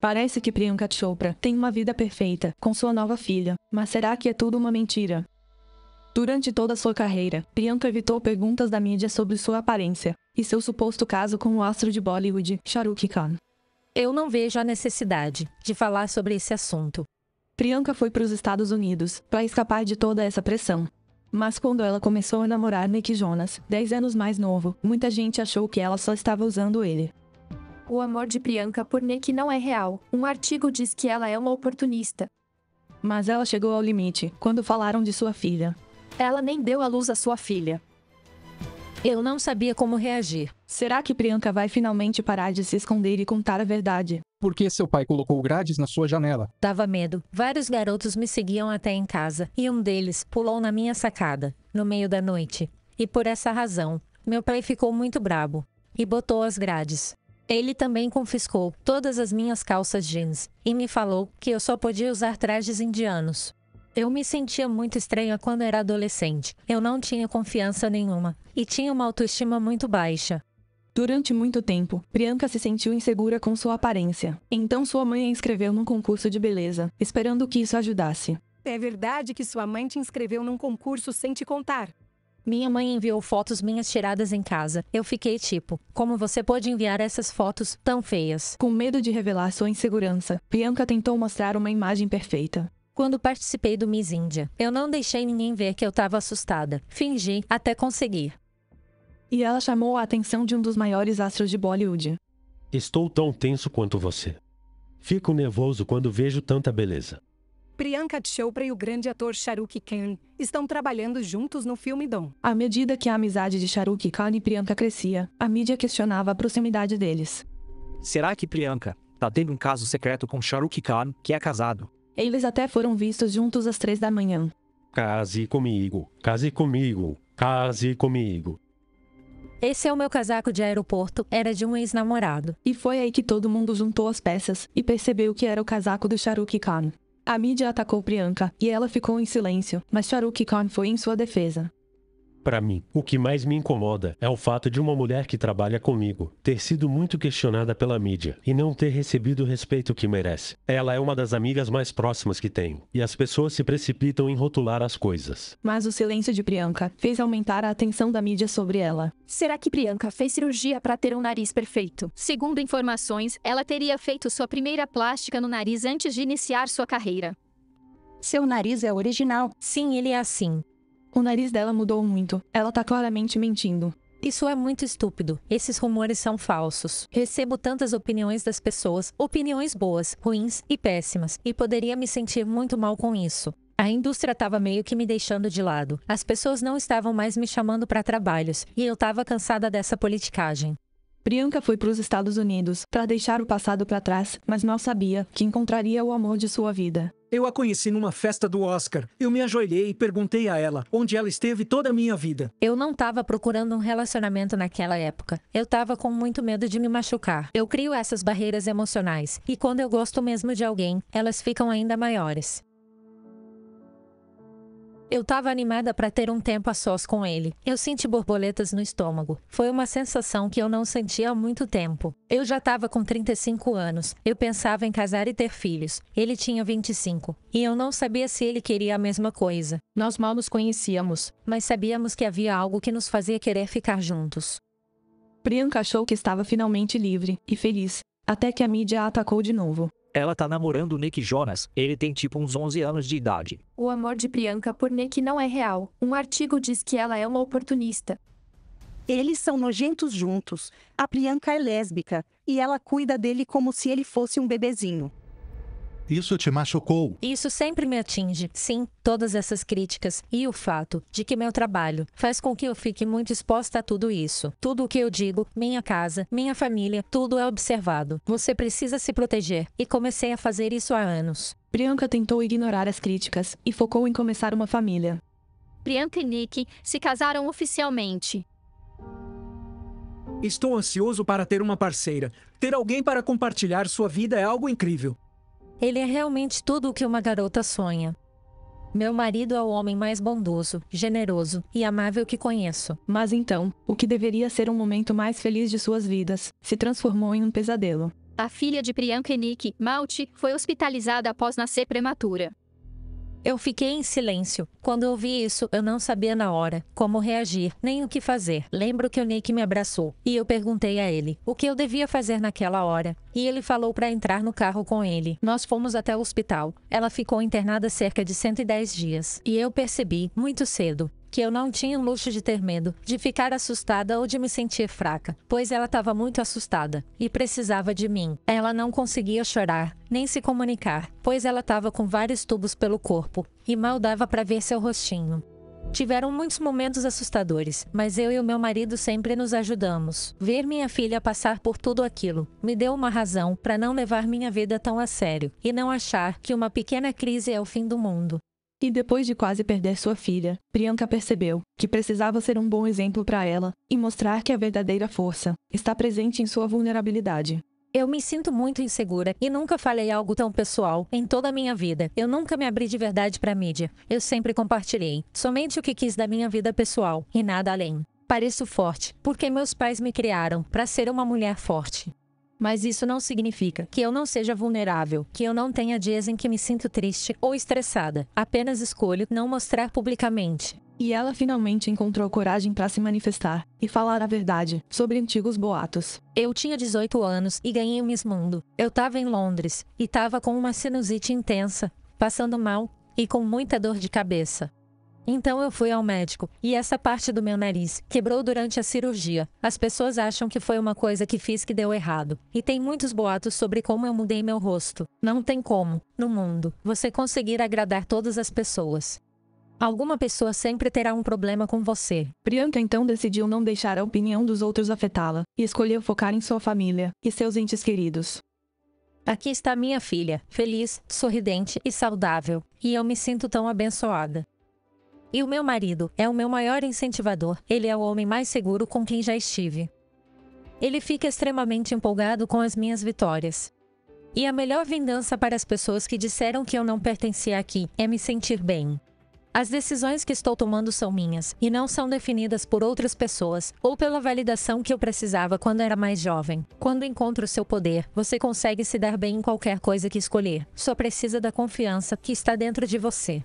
Parece que Priyanka Chopra tem uma vida perfeita com sua nova filha, mas será que é tudo uma mentira? Durante toda sua carreira, Priyanka evitou perguntas da mídia sobre sua aparência e seu suposto caso com o astro de Bollywood, Shahrukh Khan. Eu não vejo a necessidade de falar sobre esse assunto. Priyanka foi para os Estados Unidos para escapar de toda essa pressão. Mas quando ela começou a namorar Nick Jonas, 10 anos mais novo, muita gente achou que ela só estava usando ele. O amor de Priyanka por Nick não é real. Um artigo diz que ela é uma oportunista. Mas ela chegou ao limite quando falaram de sua filha. Ela nem deu à luz a sua filha. Eu não sabia como reagir. Será que Priyanka vai finalmente parar de se esconder e contar a verdade? Por que seu pai colocou grades na sua janela? Dava medo. Vários garotos me seguiam até em casa e um deles pulou na minha sacada, no meio da noite. E por essa razão, meu pai ficou muito brabo e botou as grades. Ele também confiscou todas as minhas calças jeans e me falou que eu só podia usar trajes indianos. Eu me sentia muito estranha quando era adolescente. Eu não tinha confiança nenhuma e tinha uma autoestima muito baixa. Durante muito tempo, Priyanka se sentiu insegura com sua aparência. Então sua mãe a inscreveu num concurso de beleza, esperando que isso ajudasse. É verdade que sua mãe te inscreveu num concurso sem te contar. Minha mãe enviou fotos minhas tiradas em casa. Eu fiquei tipo, como você pode enviar essas fotos tão feias? Com medo de revelar sua insegurança, Bianca tentou mostrar uma imagem perfeita quando participei do Miss Índia. Eu não deixei ninguém ver que eu estava assustada. Fingi até conseguir. E ela chamou a atenção de um dos maiores astros de Bollywood. Estou tão tenso quanto você. Fico nervoso quando vejo tanta beleza. Priyanka Chopra e o grande ator Shahrukh Khan estão trabalhando juntos no filme Dom. À medida que a amizade de Shahrukh Khan e Priyanka crescia, a mídia questionava a proximidade deles. Será que Priyanka tá tendo um caso secreto com Shahrukh Khan, que é casado? Eles até foram vistos juntos às três da manhã. Case comigo, case comigo, case comigo. Esse é o meu casaco de aeroporto, era de um ex-namorado. E foi aí que todo mundo juntou as peças e percebeu que era o casaco do Shahrukh Khan. A mídia atacou Priyanka e ela ficou em silêncio, mas Shahrukh Khan foi em sua defesa para mim. O que mais me incomoda é o fato de uma mulher que trabalha comigo ter sido muito questionada pela mídia e não ter recebido o respeito que merece. Ela é uma das amigas mais próximas que tenho e as pessoas se precipitam em rotular as coisas. Mas o silêncio de Priyanka fez aumentar a atenção da mídia sobre ela. Será que Priyanka fez cirurgia para ter um nariz perfeito? Segundo informações, ela teria feito sua primeira plástica no nariz antes de iniciar sua carreira. Seu nariz é original. Sim, ele é assim. O nariz dela mudou muito. Ela tá claramente mentindo. Isso é muito estúpido. Esses rumores são falsos. Recebo tantas opiniões das pessoas, opiniões boas, ruins e péssimas, e poderia me sentir muito mal com isso. A indústria estava meio que me deixando de lado. As pessoas não estavam mais me chamando para trabalhos, e eu estava cansada dessa politicagem. Priyanka foi para os Estados Unidos para deixar o passado para trás, mas não sabia que encontraria o amor de sua vida. Eu a conheci numa festa do Oscar. Eu me ajoelhei e perguntei a ela onde ela esteve toda a minha vida. Eu não estava procurando um relacionamento naquela época. Eu estava com muito medo de me machucar. Eu crio essas barreiras emocionais e quando eu gosto mesmo de alguém, elas ficam ainda maiores. Eu estava animada para ter um tempo a sós com ele. Eu senti borboletas no estômago. Foi uma sensação que eu não sentia há muito tempo. Eu já estava com 35 anos. Eu pensava em casar e ter filhos. Ele tinha 25. E eu não sabia se ele queria a mesma coisa. Nós mal nos conhecíamos, mas sabíamos que havia algo que nos fazia querer ficar juntos. Priyanka achou que estava finalmente livre e feliz, até que a mídia a atacou de novo. Ela tá namorando o Nick Jonas, ele tem tipo uns 11 anos de idade. O amor de Priyanka por Nick não é real. Um artigo diz que ela é uma oportunista. Eles são nojentos juntos. A Priyanka é lésbica, e ela cuida dele como se ele fosse um bebezinho. Isso te machucou? Isso sempre me atinge. Sim, todas essas críticas e o fato de que meu trabalho faz com que eu fique muito exposta a tudo isso. Tudo o que eu digo, minha casa, minha família, tudo é observado. Você precisa se proteger. E comecei a fazer isso há anos. Priyanka tentou ignorar as críticas e focou em começar uma família. Priyanka e Nick se casaram oficialmente. Estou ansioso para ter uma parceira. Ter alguém para compartilhar sua vida é algo incrível. Ele é realmente tudo o que uma garota sonha. Meu marido é o homem mais bondoso, generoso e amável que conheço. Mas então, o que deveria ser um momento mais feliz de suas vidas, se transformou em um pesadelo. A filha de Priyanka Nick, Malte, foi hospitalizada após nascer prematura. Eu fiquei em silêncio. Quando ouvi isso, eu não sabia na hora como reagir, nem o que fazer. Lembro que o Nick me abraçou e eu perguntei a ele o que eu devia fazer naquela hora. E ele falou para entrar no carro com ele. Nós fomos até o hospital. Ela ficou internada cerca de 110 dias e eu percebi muito cedo que eu não tinha o luxo de ter medo, de ficar assustada ou de me sentir fraca, pois ela estava muito assustada e precisava de mim. Ela não conseguia chorar, nem se comunicar, pois ela estava com vários tubos pelo corpo e mal dava para ver seu rostinho. Tiveram muitos momentos assustadores, mas eu e o meu marido sempre nos ajudamos. Ver minha filha passar por tudo aquilo me deu uma razão para não levar minha vida tão a sério e não achar que uma pequena crise é o fim do mundo. E depois de quase perder sua filha, Priyanka percebeu que precisava ser um bom exemplo para ela e mostrar que a verdadeira força está presente em sua vulnerabilidade. Eu me sinto muito insegura e nunca falei algo tão pessoal em toda a minha vida. Eu nunca me abri de verdade para mídia. Eu sempre compartilhei somente o que quis da minha vida pessoal e nada além. Pareço forte porque meus pais me criaram para ser uma mulher forte. Mas isso não significa que eu não seja vulnerável, que eu não tenha dias em que me sinto triste ou estressada. Apenas escolho não mostrar publicamente. E ela finalmente encontrou coragem para se manifestar e falar a verdade sobre antigos boatos. Eu tinha 18 anos e ganhei o Miss Mundo. Eu estava em Londres e estava com uma sinusite intensa, passando mal e com muita dor de cabeça. Então eu fui ao médico e essa parte do meu nariz quebrou durante a cirurgia. As pessoas acham que foi uma coisa que fiz que deu errado. E tem muitos boatos sobre como eu mudei meu rosto. Não tem como, no mundo, você conseguir agradar todas as pessoas. Alguma pessoa sempre terá um problema com você. Priyanka então decidiu não deixar a opinião dos outros afetá-la e escolheu focar em sua família e seus entes queridos. Aqui está minha filha, feliz, sorridente e saudável, e eu me sinto tão abençoada. E o meu marido é o meu maior incentivador, ele é o homem mais seguro com quem já estive. Ele fica extremamente empolgado com as minhas vitórias. E a melhor vingança para as pessoas que disseram que eu não pertencia aqui é me sentir bem. As decisões que estou tomando são minhas e não são definidas por outras pessoas ou pela validação que eu precisava quando era mais jovem. Quando encontra o seu poder, você consegue se dar bem em qualquer coisa que escolher, só precisa da confiança que está dentro de você.